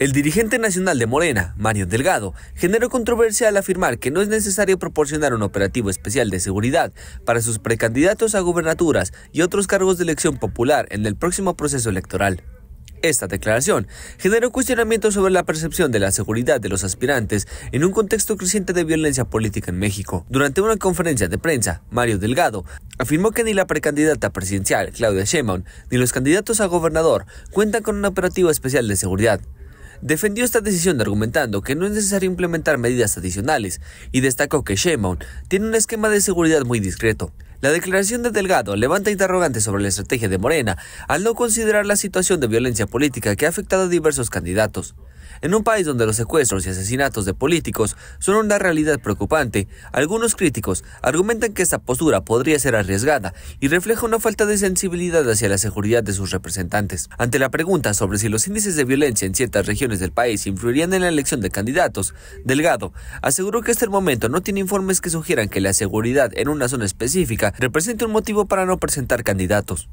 El dirigente nacional de Morena, Mario Delgado, generó controversia al afirmar que no es necesario proporcionar un operativo especial de seguridad para sus precandidatos a gubernaturas y otros cargos de elección popular en el próximo proceso electoral. Esta declaración generó cuestionamientos sobre la percepción de la seguridad de los aspirantes en un contexto creciente de violencia política en México. Durante una conferencia de prensa, Mario Delgado afirmó que ni la precandidata presidencial Claudia Sheinbaum ni los candidatos a gobernador cuentan con un operativo especial de seguridad, defendió esta decisión argumentando que no es necesario implementar medidas adicionales y destacó que Sheinbaum tiene un esquema de seguridad muy discreto. La declaración de Delgado levanta interrogantes sobre la estrategia de Morena al no considerar la situación de violencia política que ha afectado a diversos candidatos. En un país donde los secuestros y asesinatos de políticos son una realidad preocupante, algunos críticos argumentan que esta postura podría ser arriesgada y refleja una falta de sensibilidad hacia la seguridad de sus representantes. Ante la pregunta sobre si los índices de violencia en ciertas regiones del país influirían en la elección de candidatos, Delgado aseguró que hasta el momento no tiene informes que sugieran que la seguridad en una zona específica represente un motivo para no presentar candidatos.